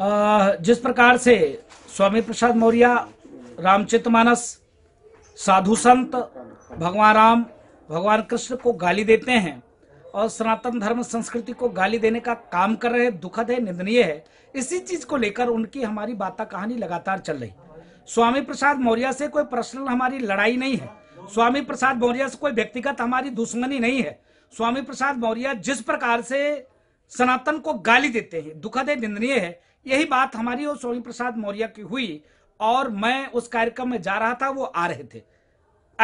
जिस प्रकार से स्वामी प्रसाद मौर्य रामचित मानस साधु संत भगवान राम भगवान कृष्ण को गाली देते हैं और सनातन धर्म संस्कृति को गाली देने का काम कर रहे हैं दुखद है निंदनीय है इसी चीज को लेकर उनकी हमारी बाता कहानी लगातार चल रही स्वामी प्रसाद मौर्य से कोई पर्सनल हमारी लड़ाई नहीं है स्वामी प्रसाद मौर्य से कोई व्यक्तिगत हमारी दुश्मनी नहीं है स्वामी प्रसाद मौर्य जिस प्रकार से सनातन को गाली देते हैं दुखद निंदनीय है यही बात हमारी और स्वामी प्रसाद मौर्य की हुई और मैं उस कार्यक्रम में जा रहा था वो आ रहे थे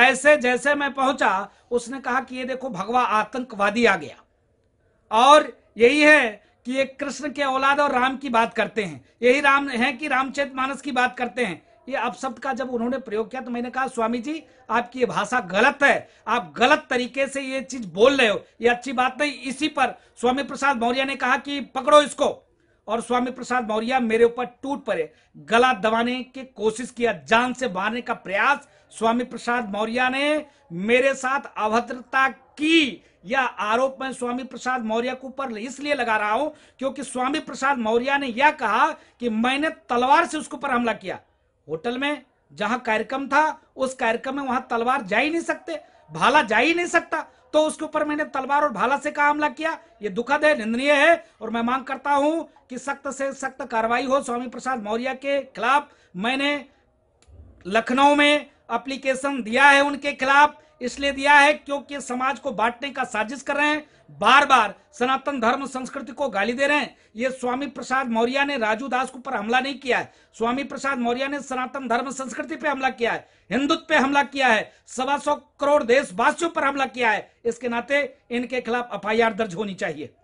ऐसे जैसे मैं पहुंचा उसने कहा कि ये देखो भगवा आतंकवादी आ गया और यही है कि ये कृष्ण के औलाद और राम की बात करते हैं यही राम है कि रामचेत मानस की बात करते हैं ये अपशब्द का जब उन्होंने प्रयोग किया तो मैंने कहा स्वामी जी आपकी ये भाषा गलत है आप गलत तरीके से ये चीज बोल रहे हो ये अच्छी बात नहीं इसी पर स्वामी प्रसाद मौर्य ने कहा कि पकड़ो इसको और स्वामी प्रसाद मौर्य मेरे ऊपर टूट पड़े गला दबाने की कोशिश किया जान से मारने का प्रयास स्वामी प्रसाद मौर्य ने मेरे साथ अभद्रता की यह आरोप मैं स्वामी प्रसाद मौर्य के ऊपर इसलिए लगा रहा हूं क्योंकि स्वामी प्रसाद मौर्य ने यह कहा कि मैंने तलवार से उसके ऊपर हमला किया होटल में जहां कार्यक्रम था उस कार्यक्रम में वहां तलवार जा ही नहीं सकते भाला जा ही नहीं सकता तो उसके ऊपर मैंने तलवार और भाला से कहा हमला किया ये दुखद है निंदनीय है और मैं मांग करता हूं कि सख्त से सख्त कार्रवाई हो स्वामी प्रसाद मौर्य के खिलाफ मैंने लखनऊ में अप्लीकेशन दिया है उनके खिलाफ इसलिए दिया है क्योंकि समाज को बांटने का साजिश कर रहे हैं बार बार सनातन धर्म संस्कृति को गाली दे रहे हैं ये स्वामी प्रसाद मौर्य ने राजू दास के ऊपर हमला नहीं किया है स्वामी प्रसाद मौर्य ने सनातन धर्म संस्कृति पे हमला किया है हिंदुत्व पे हमला किया है सवा सौ करोड़ देशवासियों पर हमला किया है इसके नाते इनके खिलाफ एफ दर्ज होनी चाहिए